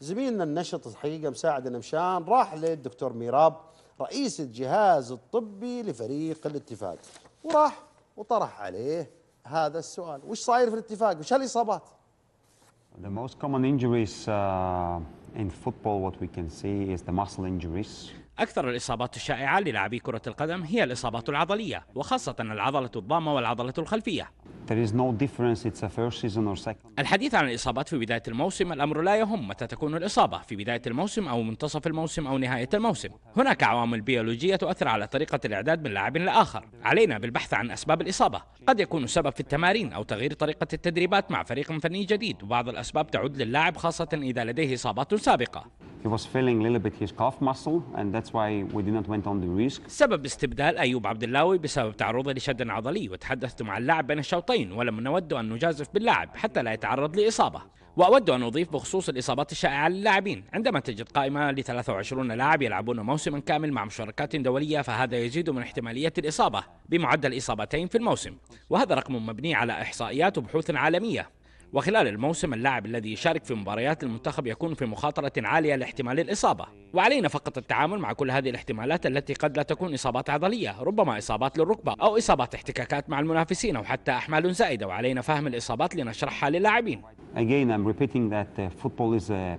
زميلنا النشط الحقيقه مساعد النمشان راح للدكتور ميراب رئيس الجهاز الطبي لفريق الاتفاق وراح وطرح عليه هذا السؤال وش صاير في الاتفاق وش هالاصابات The most common injuries uh, in football what we can see is the muscle injuries أكثر الإصابات الشائعة للاعبي كرة القدم هي الإصابات العضلية وخاصة العضلة الضامة والعضلة الخلفية الحديث عن الإصابات في بداية الموسم الأمر لا يهم متى تكون الإصابة في بداية الموسم أو منتصف الموسم أو نهاية الموسم هناك عوامل بيولوجية تؤثر على طريقة الإعداد من لاعب لآخر علينا بالبحث عن أسباب الإصابة قد يكون السبب في التمارين أو تغيير طريقة التدريبات مع فريق فني جديد وبعض الأسباب تعود للاعب خاصة إذا لديه إصابات سابقة سبب استبدال أيوب عبد اللاوي بسبب تعرضه لشد عضلي وتحدثت مع اللاعب بين الشوطين الشوطين ولم نود أن نجازف باللاعب حتى لا يتعرض لإصابة وأود أن أضيف بخصوص الإصابات الشائعة للاعبين عندما تجد قائمة ل 23 لاعب يلعبون موسما كامل مع مشاركات دولية فهذا يزيد من احتمالية الإصابة بمعدل إصابتين في الموسم وهذا رقم مبني على إحصائيات وبحوث عالمية وخلال الموسم اللاعب الذي يشارك في مباريات المنتخب يكون في مخاطرة عالية لاحتمال الإصابة وعلينا فقط التعامل مع كل هذه الاحتمالات التي قد لا تكون إصابات عضلية ربما إصابات للركبة أو إصابات احتكاكات مع المنافسين أو حتى أحمال زائدة وعلينا فهم الإصابات لنشرحها للاعبين Again, I'm repeating that uh, football is a,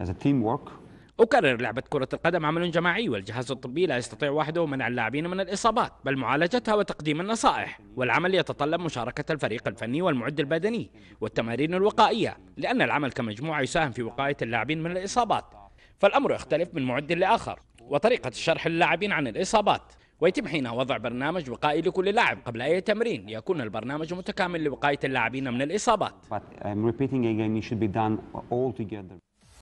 is a teamwork أكرر لعبة كرة القدم عمل جماعي والجهاز الطبي لا يستطيع وحده منع اللاعبين من الإصابات بل معالجتها وتقديم النصائح والعمل يتطلب مشاركة الفريق الفني والمعد البدني والتمارين الوقائية لأن العمل كمجموعة يساهم في وقاية اللاعبين من الإصابات فالأمر يختلف من معد لآخر وطريقة الشرح للاعبين عن الإصابات ويتم حينها وضع برنامج وقائي لكل لاعب قبل أي تمرين يكون البرنامج متكامل لوقاية اللاعبين من الإصابات